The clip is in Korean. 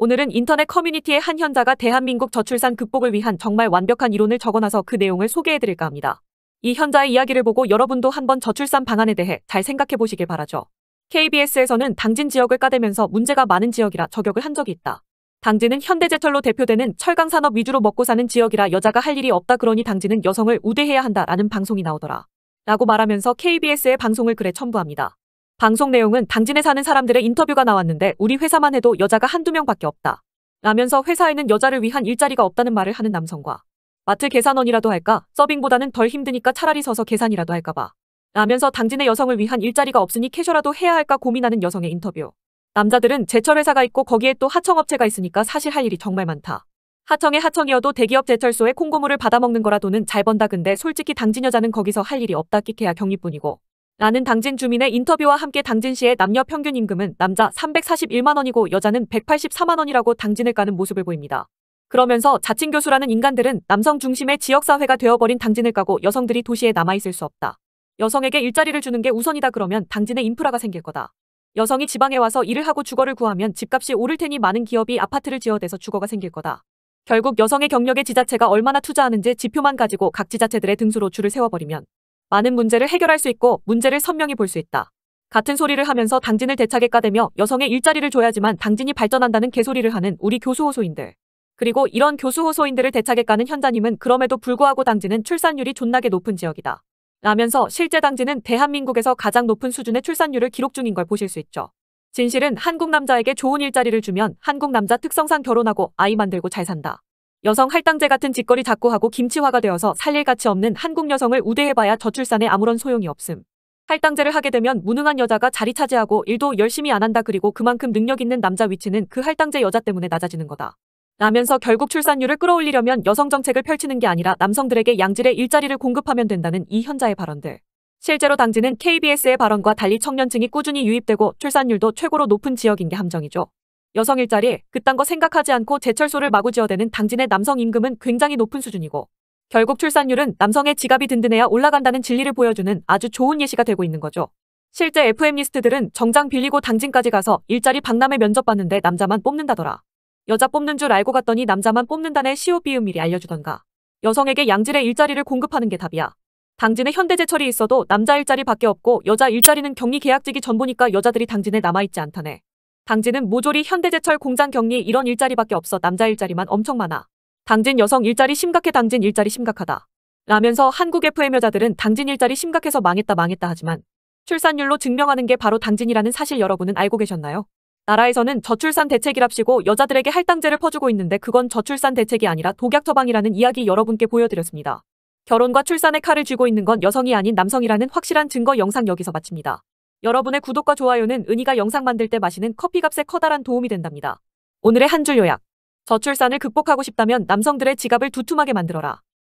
오늘은 인터넷 커뮤니티의 한 현자가 대한민국 저출산 극복을 위한 정말 완벽한 이론을 적어놔서 그 내용을 소개해드릴까 합니다. 이 현자의 이야기를 보고 여러분도 한번 저출산 방안에 대해 잘 생각해보시길 바라죠. KBS에서는 당진 지역을 까대면서 문제가 많은 지역이라 저격을 한 적이 있다. 당진은 현대제철로 대표되는 철강산업 위주로 먹고 사는 지역이라 여자가 할 일이 없다 그러니 당진은 여성을 우대해야 한다라는 방송이 나오더라. 라고 말하면서 KBS의 방송을 글에 첨부합니다. 방송 내용은 당진에 사는 사람들의 인터뷰가 나왔는데 우리 회사만 해도 여자가 한두 명밖에 없다. 라면서 회사에는 여자를 위한 일자리가 없다는 말을 하는 남성과 마트 계산원이라도 할까 서빙보다는 덜 힘드니까 차라리 서서 계산이라도 할까봐 라면서 당진의 여성을 위한 일자리가 없으니 캐셔라도 해야 할까 고민하는 여성의 인터뷰. 남자들은 제철 회사가 있고 거기에 또 하청업체가 있으니까 사실 할 일이 정말 많다. 하청의 하청이어도 대기업 제철소에 콩고물을 받아먹는 거라도는 잘 번다 근데 솔직히 당진 여자는 거기서 할 일이 없다 끽해야격리뿐이고 라는 당진 주민의 인터뷰와 함께 당진시의 남녀 평균 임금은 남자 341만 원이고 여자는 184만 원이라고 당진을 까는 모습을 보입니다. 그러면서 자칭 교수라는 인간들은 남성 중심의 지역사회가 되어버린 당진을 까고 여성들이 도시에 남아있을 수 없다. 여성에게 일자리를 주는 게 우선이다 그러면 당진의 인프라가 생길 거다. 여성이 지방에 와서 일을 하고 주거를 구하면 집값이 오를 테니 많은 기업이 아파트를 지어대서 주거가 생길 거다. 결국 여성의 경력에 지자체가 얼마나 투자하는지 지표만 가지고 각 지자체들의 등수로 줄을 세워버리면 많은 문제를 해결할 수 있고 문제를 선명히 볼 수 있다. 같은 소리를 하면서 당진을 대차게 까대며 여성의 일자리를 줘야지만 당진이 발전한다는 개소리를 하는 우리 교수 호소인들. 그리고 이런 교수 호소인들을 대차게 까는 현자님은 그럼에도 불구하고 당진은 출산율이 존나게 높은 지역이다. 라면서 실제 당진은 대한민국에서 가장 높은 수준의 출산율을 기록 중인 걸 보실 수 있죠. 진실은 한국 남자에게 좋은 일자리를 주면 한국 남자 특성상 결혼하고 아이 만들고 잘 산다. 여성 할당제 같은 짓거리 자꾸 하고 김치화가 되어서 살릴 가치 없는 한국 여성을 우대해봐야 저출산에 아무런 소용이 없음. 할당제를 하게 되면 무능한 여자가 자리 차지하고 일도 열심히 안 한다 그리고 그만큼 능력 있는 남자 위치는 그 할당제 여자 때문에 낮아지는 거다. 라면서 결국 출산율을 끌어올리려면 여성 정책을 펼치는 게 아니라 남성들에게 양질의 일자리를 공급하면 된다는 이 현자의 발언들. 실제로 당진은 KBS의 발언과 달리 청년층이 꾸준히 유입되고 출산율도 최고로 높은 지역인 게 함정이죠. 여성 일자리 그딴 거 생각하지 않고 제철소를 마구 지어대는 당진의 남성 임금은 굉장히 높은 수준이고 결국 출산율은 남성의 지갑이 든든해야 올라간다는 진리를 보여주는 아주 좋은 예시가 되고 있는 거죠. 실제 FM리스트들은 정장 빌리고 당진까지 가서 일자리 박람회 면접봤는데 남자만 뽑는다더라. 여자 뽑는 줄 알고 갔더니 남자만 뽑는다네 시오 비음 미리 알려주던가. 여성에게 양질의 일자리를 공급하는 게 답이야. 당진에 현대제철이 있어도 남자 일자리밖에 없고 여자 일자리는 격리 계약직이 전부니까 여자들이 당진에 남아있지 않다네. 당진은 모조리 현대제철 공장 격리 이런 일자리밖에 없어 남자 일자리만 엄청 많아. 당진 여성 일자리 심각해 당진 일자리 심각하다. 라면서 한국 FM 여자들은 당진 일자리 심각해서 망했다 망했다 하지만 출산율로 증명하는 게 바로 당진이라는 사실 여러분은 알고 계셨나요? 나라에서는 저출산 대책이랍시고 여자들에게 할당제를 퍼주고 있는데 그건 저출산 대책이 아니라 독약 처방이라는 이야기 여러분께 보여드렸습니다. 결혼과 출산의 칼을 쥐고 있는 건 여성이 아닌 남성이라는 확실한 증거 영상 여기서 마칩니다. 여러분의 구독과 좋아요는 은희가 영상 만들 때 마시는 커피값에 커다란 도움이 된답니다. 오늘의 한 줄 요약. 저출산을 극복하고 싶다면 남성들의 지갑을 두툼하게 만들어라.